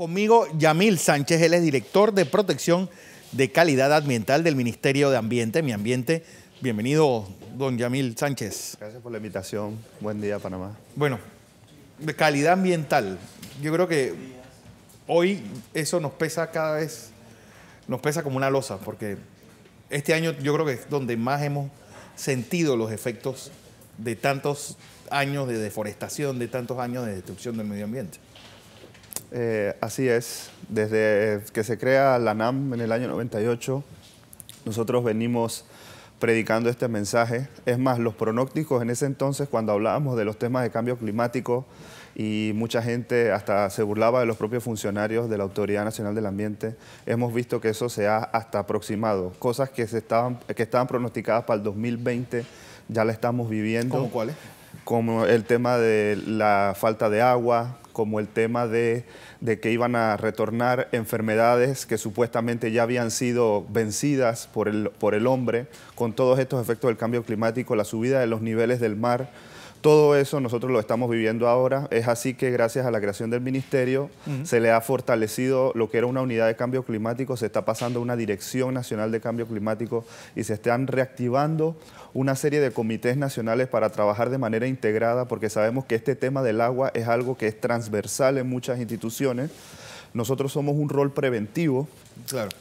Conmigo Yamil Sánchez, él es director de protección de calidad ambiental del Ministerio de Ambiente, Mi Ambiente. Bienvenido, don Yamil Sánchez. Gracias por la invitación. Buen día, Panamá. Bueno, de calidad ambiental. Yo creo que hoy eso nos pesa cada vez, nos pesa como una losa, porque este año yo creo que es donde más hemos sentido los efectos de tantos años de deforestación, de tantos años de destrucción del medio ambiente. Eh, así es, desde que se crea la NAM en el año 98, nosotros venimos predicando este mensaje. Es más, los pronósticos en ese entonces, cuando hablábamos de los temas de cambio climático, y mucha gente hasta se burlaba de los propios funcionarios de la Autoridad Nacional del Ambiente. Hemos visto que eso se ha hasta aproximado. Cosas que, se estaban, que estaban pronosticadas para el 2020 ya la estamos viviendo. ¿Cómo cuáles? Como el tema de la falta de agua, como el tema de, que iban a retornar enfermedades que supuestamente ya habían sido vencidas por el, por el hombre, con todos estos efectos del cambio climático, la subida de los niveles del mar, todo eso nosotros lo estamos viviendo ahora. Es así que gracias a la creación del ministerio se le ha fortalecido lo que era una unidad de cambio climático, se está pasando a una dirección nacional de cambio climático y se están reactivando una serie de comités nacionales para trabajar de manera integrada porque sabemos que este tema del agua es algo que es transversal en muchas instituciones nosotros somos un rol preventivo,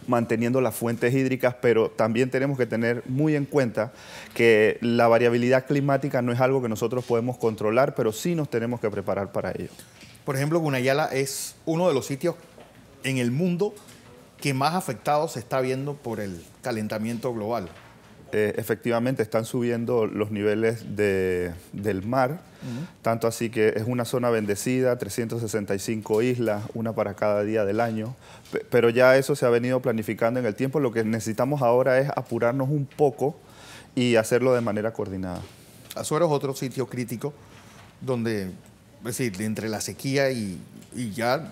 manteniendo las fuentes hídricas, pero también tenemos que tener muy en cuenta que la variabilidad climática no es algo que nosotros podemos controlar, pero sí nos tenemos que preparar para ello. Por ejemplo, Gunayala es uno de los sitios en el mundo que más afectado se está viendo por el calentamiento global. Eh, efectivamente están subiendo los niveles del mar, tanto así que es una zona bendecida, 365 islas, una para cada día del año, pero ya eso se ha venido planificando en el tiempo, lo que necesitamos ahora es apurarnos un poco y hacerlo de manera coordinada. Azuero es otro sitio crítico donde, es decir, entre la sequía y, ya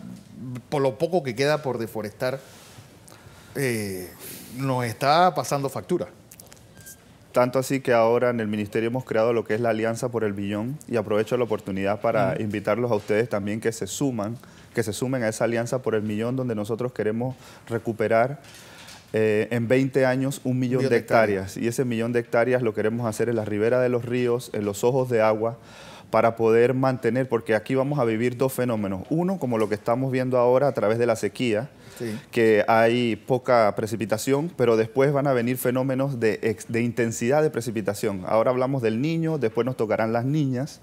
por lo poco que queda por deforestar, eh, nos está pasando factura. Tanto así que ahora en el ministerio hemos creado lo que es la Alianza por el Billón y aprovecho la oportunidad para invitarlos a ustedes también que se suman, que se sumen a esa Alianza por el Millón donde nosotros queremos recuperar eh, en 20 años un millón, de, hectáreas. Y ese millón de hectáreas lo queremos hacer en la ribera de los ríos, en los ojos de agua, para poder mantener, porque aquí vamos a vivir dos fenómenos. Uno, como lo que estamos viendo ahora a través de la sequía, que hay poca precipitación, pero después van a venir fenómenos de, intensidad de precipitación. Ahora hablamos del niño, después nos tocarán las niñas,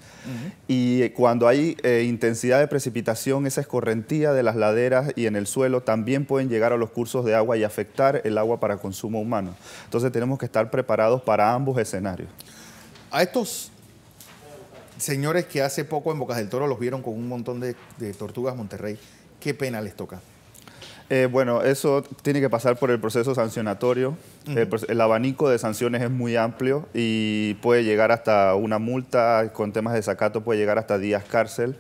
y eh, cuando hay eh, intensidad de precipitación, esa escorrentía de las laderas y en el suelo también pueden llegar a los cursos de agua y afectar el agua para consumo humano. Entonces tenemos que estar preparados para ambos escenarios. A estos señores que hace poco en Bocas del Toro los vieron con un montón de, tortugas Monterrey, ¿qué pena les toca? Eh, bueno, eso tiene que pasar por el proceso sancionatorio. el, el, abanico de sanciones es muy amplio y puede llegar hasta una multa, con temas de sacato puede llegar hasta días cárcel.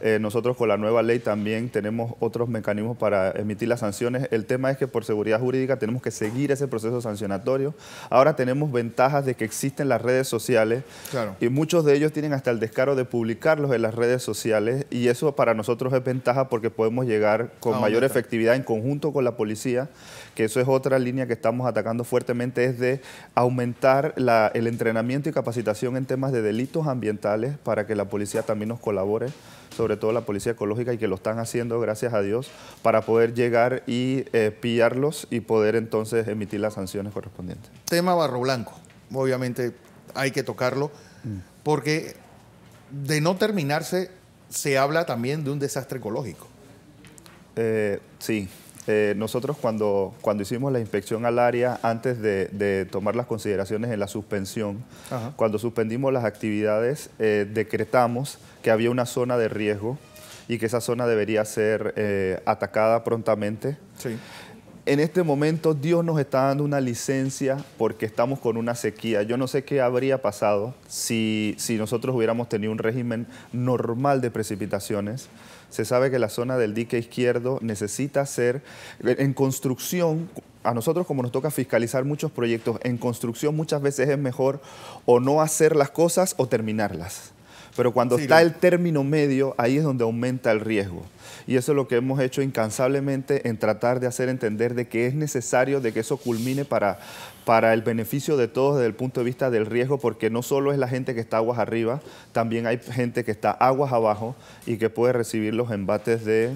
Eh, nosotros con la nueva ley también tenemos otros mecanismos para emitir las sanciones. El tema es que por seguridad jurídica tenemos que seguir ese proceso sancionatorio. Ahora tenemos ventajas de que existen las redes sociales y muchos de ellos tienen hasta el descaro de publicarlos en las redes sociales y eso para nosotros es ventaja porque podemos llegar con mayor efectividad en conjunto con la policía, que eso es otra línea que estamos atacando fuertemente, es de aumentar el entrenamiento y capacitación en temas de delitos ambientales para que la policía también nos colabore sobre todo la policía ecológica, y que lo están haciendo, gracias a Dios, para poder llegar y eh, pillarlos y poder entonces emitir las sanciones correspondientes. Tema Barro Blanco, obviamente hay que tocarlo, mm. porque de no terminarse se habla también de un desastre ecológico. Eh, sí, eh, nosotros cuando, cuando hicimos la inspección al área, antes de, tomar las consideraciones en la suspensión, cuando suspendimos las actividades, eh, decretamos que había una zona de riesgo y que esa zona debería ser eh, atacada prontamente. Sí en este momento Dios nos está dando una licencia porque estamos con una sequía. Yo no sé qué habría pasado si, nosotros hubiéramos tenido un régimen normal de precipitaciones. Se sabe que la zona del dique izquierdo necesita ser en construcción. A nosotros como nos toca fiscalizar muchos proyectos, en construcción muchas veces es mejor o no hacer las cosas o terminarlas. Pero cuando está el término medio, ahí es donde aumenta el riesgo. Y eso es lo que hemos hecho incansablemente en tratar de hacer entender de que es necesario de que eso culmine para, para el beneficio de todos desde el punto de vista del riesgo, porque no solo es la gente que está aguas arriba, también hay gente que está aguas abajo y que puede recibir los embates de,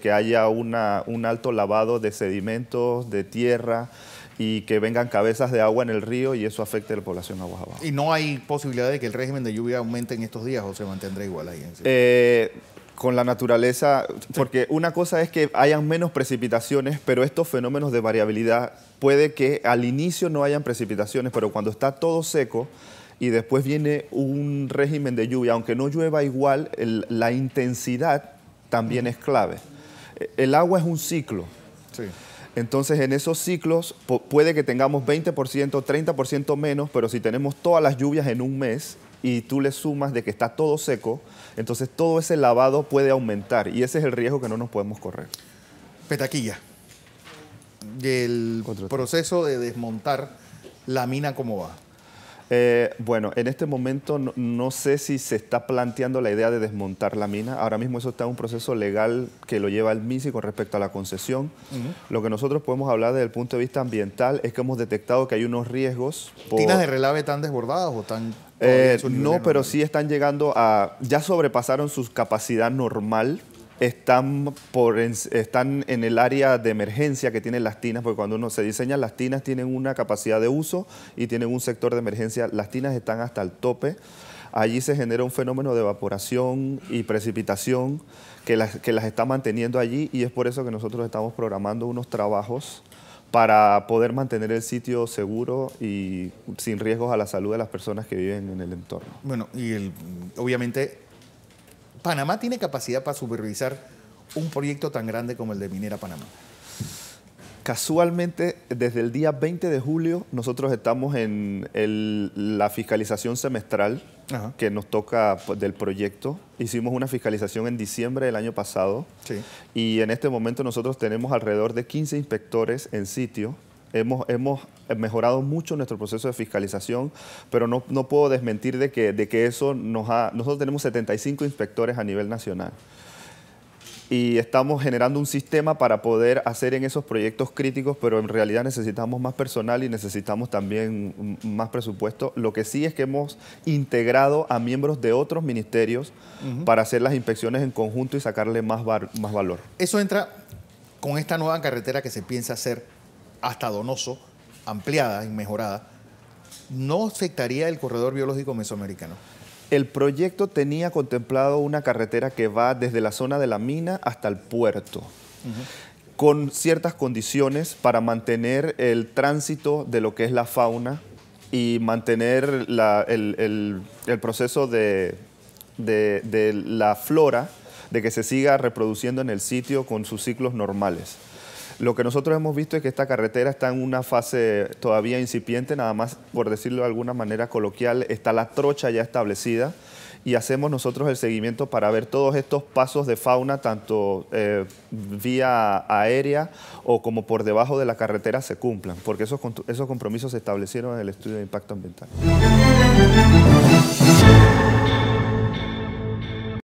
que haya una, un alto lavado de sedimentos, de tierra, y que vengan cabezas de agua en el río y eso afecte a la población aguas abajo. ¿Y no hay posibilidad de que el régimen de lluvia aumente en estos días o se mantendrá igual ahí? En sí? Eh, con la naturaleza, porque una cosa es que hayan menos precipitaciones, pero estos fenómenos de variabilidad puede que al inicio no hayan precipitaciones, pero cuando está todo seco y después viene un régimen de lluvia, aunque no llueva igual, la intensidad también es clave. E, el agua es un ciclo. Sí. Entonces, en esos ciclos puede que tengamos 20%, 30% menos, pero si tenemos todas las lluvias en un mes y tú le sumas de que está todo seco, entonces todo ese lavado puede aumentar y ese es el riesgo que no nos podemos correr. Petaquilla. el proceso de desmontar la mina, ¿cómo va? Eh, bueno, en este momento no, sé si se está planteando la idea de desmontar la mina. Ahora mismo eso está en un proceso legal que lo lleva el MISI con respecto a la concesión. Lo que nosotros podemos hablar desde el punto de vista ambiental es que hemos detectado que hay unos riesgos. Por... ¿Tinas de relave tan desbordadas o están eh, no, pero sí están llegando a, ya sobrepasaron su capacidad normal están, por, están en el área de emergencia que tienen las tinas, porque cuando uno se diseña las tinas tienen una capacidad de uso y tienen un sector de emergencia. Las tinas están hasta el tope. Allí se genera un fenómeno de evaporación y precipitación que las, que las está manteniendo allí y es por eso que nosotros estamos programando unos trabajos para poder mantener el sitio seguro y sin riesgos a la salud de las personas que viven en el entorno. Bueno, y obviamente ¿Panamá tiene capacidad para supervisar un proyecto tan grande como el de Minera Panamá? Casualmente, desde el día 20 de julio, nosotros estamos en la fiscalización semestral que nos toca del proyecto. Hicimos una fiscalización en diciembre del año pasado y en este momento nosotros tenemos alrededor de 15 inspectores en sitio Hemos, mejorado mucho nuestro proceso de fiscalización, pero no, puedo desmentir de que, de que eso nos ha... Nosotros tenemos 75 inspectores a nivel nacional y estamos generando un sistema para poder hacer en esos proyectos críticos, pero en realidad necesitamos más personal y necesitamos también más presupuesto. Lo que sí es que hemos integrado a miembros de otros ministerios para hacer las inspecciones en conjunto y sacarle más, más valor. Eso entra con esta nueva carretera que se piensa hacer hasta Donoso, ampliada y mejorada, ¿no afectaría el corredor biológico mesoamericano? El proyecto tenía contemplado una carretera que va desde la zona de la mina hasta el puerto. con ciertas condiciones para mantener el tránsito de lo que es la fauna y mantener el, proceso de, la flora, de que se siga reproduciendo en el sitio con sus ciclos normales. Lo que nosotros hemos visto es que esta carretera está en una fase todavía incipiente, nada más, por decirlo de alguna manera coloquial, está la trocha ya establecida y hacemos nosotros el seguimiento para ver todos estos pasos de fauna, tanto eh, vía aérea o como por debajo de la carretera se cumplan, porque esos, esos compromisos se establecieron en el estudio de impacto ambiental.